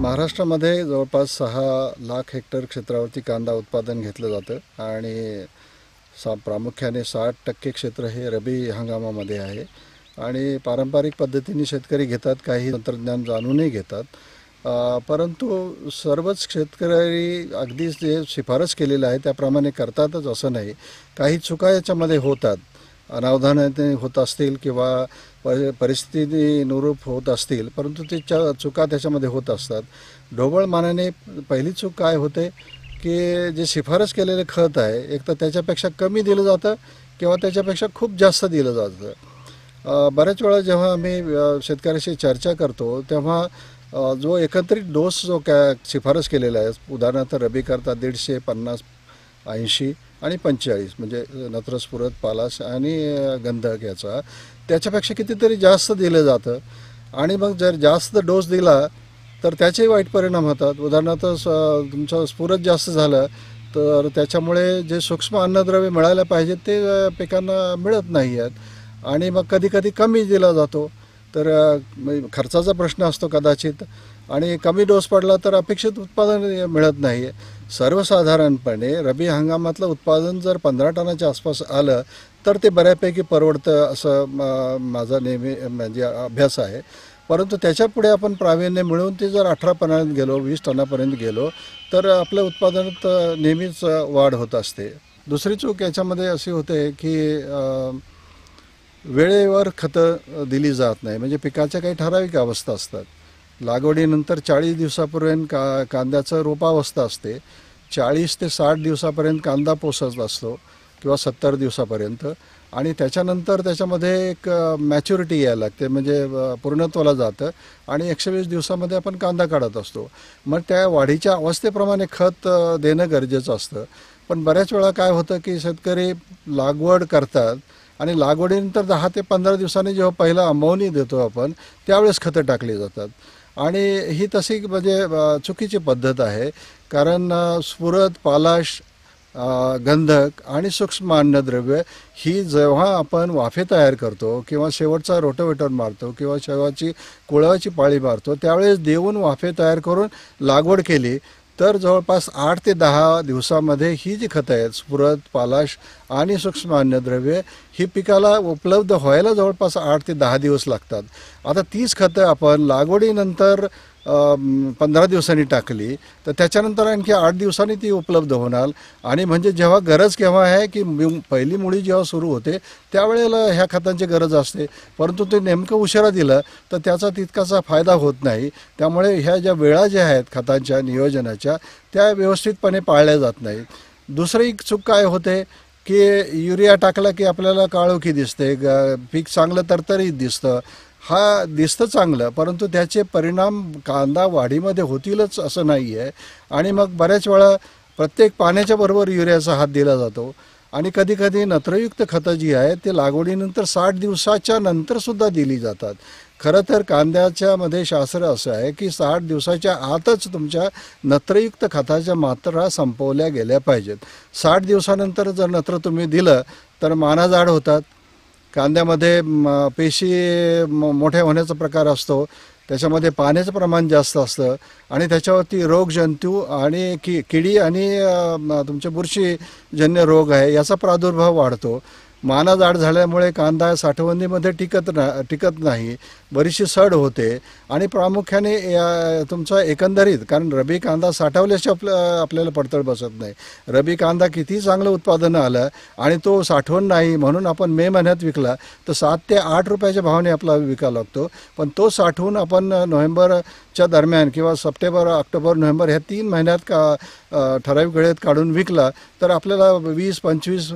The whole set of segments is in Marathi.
महाराष्ट्रामध्ये जवळपास सहा लाख हेक्टर क्षेत्रावरती कांदा उत्पादन घेतलं जातं आणि सा प्रामुख्याने साठ टक्के क्षेत्र हे रबी हंगामामध्ये आहे आणि पारंपरिक पद्धतीने शेतकरी घेतात काही तंत्रज्ञान जाणूनही घेतात परंतु सर्वच शेतकरी अगदीच जे शिफारस केलेलं आहे त्याप्रमाणे करतातच असं नाही काही चुका याच्यामध्ये होतात अनावधानाने होत असतील किंवा परिस्थिती परिस्थितीनुरूप होत असतील परंतु ते च चुका त्याच्यामध्ये होत असतात ढोबळ मानाने पहिली चूक काय होते की जे शिफारस केलेले खत आहे एक तर त्याच्यापेक्षा कमी दिलं जातं किंवा त्याच्यापेक्षा खूप जास्त दिलं जातं बऱ्याच वेळा जेव्हा आम्ही शेतकऱ्याशी चर्चा करतो तेव्हा जो एकत्रित डोस जो कॅ शिफारस केलेला आहे उदाहरणार्थ करता दीडशे पन्नास ऐंशी आणि पंचेचाळीस म्हणजे नत्रस्फुरत पालास आणि गंधक याचा त्याच्यापेक्षा कितीतरी जास्त दिलं जातं आणि मग जर जास्त डोस दिला तर त्याचेही वाईट परिणाम होतात उदाहरणार्थ स तुमचं स्फुरत जास्त झालं तर त्याच्यामुळे जे सूक्ष्म अन्नद्रव्य मिळायला पाहिजेत ते पिकांना मिळत नाही आहेत आणि मग कधी कधी कमी दिला जातो तर खर्चाचा प्रश्न असतो कदाचित आणि कमी डोस पडला तर अपेक्षित उत्पादन मिळत नाही आहे सर्वसाधारणपणे रबी हंगामातलं उत्पादन जर पंधरा टनाच्या आसपास आलं तर ते बऱ्यापैकी परवडतं असं माझा नेहमी म्हणजे अभ्यास आहे परंतु त्याच्यापुढे आपण प्रावीण्य मिळवून ते जर अठरा गेलो वीस टनापर्यंत गेलो तर आपल्या उत्पादनात नेहमीच वाढ होत असते दुसरी चूक याच्यामध्ये अशी होते की वेळेवर खतं दिली जात नाही म्हणजे पिकाच्या काही ठराविक अवस्था असतात लागवडीनंतर चाळीस दिवसापर्यंत का कांद्याचं रोपावस्था असते चाळीस ते साठ दिवसापर्यंत कांदा पोसत असतो किंवा सत्तर दिवसापर्यंत आणि त्याच्यानंतर त्याच्यामध्ये एक मॅच्युरिटी यायला लागते म्हणजे पूर्णत्वाला जातं आणि एकशे वीस दिवसामध्ये आपण कांदा काढत असतो मग त्या वाढीच्या अवस्थेप्रमाणे खत देणं गरजेचं असतं पण बऱ्याच वेळा काय होतं की शेतकरी लागवड करतात आणि लागवडीनंतर दहा ते पंधरा दिवसांनी जेव्हा पहिला अंबवणी देतो आपण त्यावेळेस खतं टाकली जातात आणि ही तशी म्हणजे चुकीची पद्धत आहे कारण स्फुरद पालाश गंधक आणि सूक्ष्म अन्नद्रव्य ही जेव्हा आपण वाफे तयार करतो किंवा शेवटचा रोटोवेटर मारतो किंवा शेवटची कुळाची पाळी मारतो त्यावेळेस देऊन वाफे तयार करून लागवड केली तर जवळपास आठ ते दहा दिवसामध्ये ही जी खतं आहेत स्फुरत पालाश आणि सूक्ष्म अन्नद्रव्य ही पिकाला उपलब्ध व्हायला जवळपास आठ ते दहा दिवस लागतात आता तीच खतं आपण लागवडीनंतर पंधरा दिवसांनी टाकली तर त्याच्यानंतर आणखी आठ दिवसांनी ती उपलब्ध होणार आणि म्हणजे जेव्हा गरज केव्हा आहे की पहिली मुळी जेव्हा सुरू होते त्यावेळेला ह्या खतांची गरज असते परंतु ते नेमकं उशिरा दिलं तर त्याचा तितकासा फायदा होत नाही त्यामुळे ह्या ज्या वेळा ज्या आहेत खतांच्या नियोजनाच्या त्या व्यवस्थितपणे पाळल्या जात नाहीत दुसरी चूक काय होते की युरिया टाकला की आपल्याला काळोखी दिसते ग पीक चांगलं तरतरीत दिसतं हा दिसतं चांगलं परंतु त्याचे परिणाम कांदा वाढीमध्ये होतीलच असं नाही आहे आणि मग बऱ्याच वेळा प्रत्येक पाण्याच्या बरोबर युरियाचा हात दिला जातो आणि कधीकधी नत्रयुक्त खतं जी आहेत ते लागवडीनंतर साठ दिवसाच्या नंतरसुद्धा दिली जातात खरं तर कांद्याच्यामध्ये शास्त्र असं आहे की साठ दिवसाच्या आतच तुमच्या नत्रयुक्त खताच्या मात्रा संपवल्या गेल्या पाहिजेत साठ दिवसानंतर जर नत्र तुम्ही दिलं तर माना जाड होतात कांद्यामध्ये पेशी मोठ्या होण्याचा प्रकार असतो त्याच्यामध्ये पाण्याचं प्रमाण जास्त असतं आणि त्याच्यावरती रोगजंतू आणि कि किडी आणि तुमचे बुरशीजन्य रोग आहे याचा प्रादुर्भाव वाढतो माना जाड झाल्यामुळे कांदा साठवणीमध्ये टिकत ना टिकत नाही बरीचशी सड होते आणि प्रामुख्याने तुमचा एकंदरीत कारण रबी कांदा साठवल्याशी आपलं आपल्याला पडतळ बसत नाही रबी कांदा किती चांगलं उत्पादन आलं आणि तो साठवण नाही म्हणून आपण मे महिन्यात विकला तर सात ते आठ रुपयाच्या भावाने आपला विका लागतो पण तो साठवून आपण नोव्हेंबर च्या दरम्यान किंवा सप्टेंबर ऑक्टोबर नोव्हेंबर ह्या तीन महिन्यात का ठराविक वेळेत काढून विकला तर आपल्याला वीस पंचवीस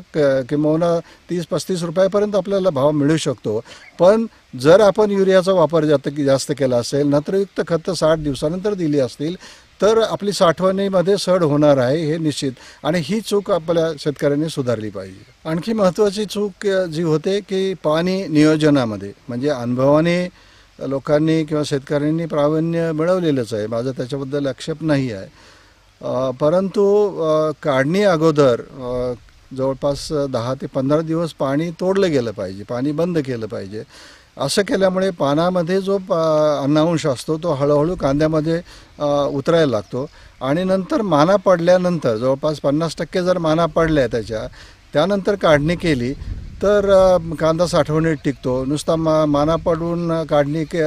किंवा तीस पस्तीस रुपयापर्यंत आपल्याला भाव मिळू शकतो पण जर आपण युरियाचा वापर जास्त जास्त केला असेल नत्रयुक्त खतं साठ दिवसानंतर दिली असतील तर आपली साठवणीमध्ये सड होणार आहे हे निश्चित आणि ही चूक आपल्या शेतकऱ्यांनी सुधारली पाहिजे आणखी महत्त्वाची चूक जी होते की पाणी नियोजनामध्ये म्हणजे अनुभवाने लोकांनी किंवा शेतकऱ्यांनी प्रावीण्य मिळवलेलंच आहे माझं त्याच्याबद्दल आक्षेप नाही आहे परंतु काढणी अगोदर जवळपास दहा ते पंधरा दिवस पाणी तोडलं गेलं पाहिजे पाणी बंद केलं पाहिजे असं केल्यामुळे पानामध्ये जो पा अन्नांश असतो तो हळूहळू कांद्यामध्ये उतरायला लागतो आणि नंतर माना पडल्यानंतर जवळपास पन्नास टक्के जर माना पडल्या त्याच्या त्यानंतर काढणी केली तर कांदा साठवणीत टिकतो नुसता मा माना पडून काढणी के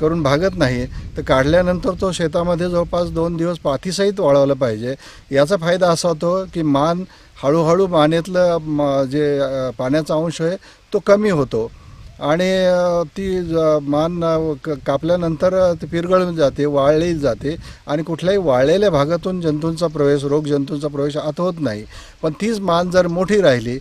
करून भागत नाही तर काढल्यानंतर तो शेतामध्ये जवळपास दोन दिवस पाथीसहित वाळवलं पाहिजे याचा फायदा असा होतो की मान हळूहळू मानेतलं मा जे पाण्याचा अंश आहे तो कमी होतो आणि ती मान कापल्यानंतर ती पिरगळून जाते वाळली जाते आणि कुठल्याही वाळलेल्या भागातून जंतूंचा प्रवेश रोग जंतूंचा प्रवेश आत होत नाही पण तीच मान जर मोठी राहिली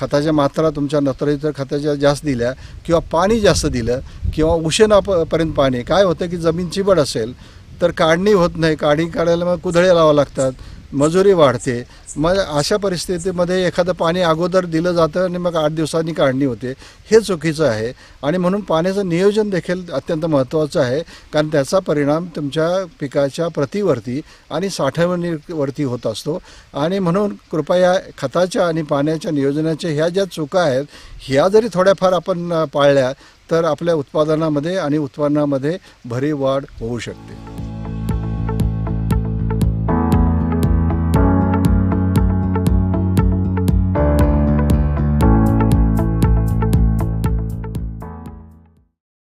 खताच्या मात्रा तुमच्या नत्र इतर खताच्या जास्त दिल्या किंवा पाणी जास्त दिलं किंवा उशेनापर्यंत पाणी काय होतं की जमीन चिबड असेल तर काढणी होत नाही काढणी काढायला मग कुदळे लावावं लागतात मजुरी वाढते मग अशा परिस्थितीमध्ये एखादं पाणी अगोदर दिलं जातं आणि मग आठ दिवसांनी काढणी होते हे चुकीचं आहे आणि म्हणून पाण्याचं नियोजन देखील अत्यंत महत्त्वाचं आहे कारण त्याचा परिणाम तुमच्या पिकाच्या प्रतीवरती आणि साठवणीवरती होत असतो आणि म्हणून कृपया खताच्या आणि पाण्याच्या नियोजनाच्या ह्या ज्या चुका आहेत ह्या जरी थोड्याफार आपण पाळल्या तर आपल्या उत्पादनामध्ये आणि उत्पन्नामध्ये भरीव वाढ होऊ शकते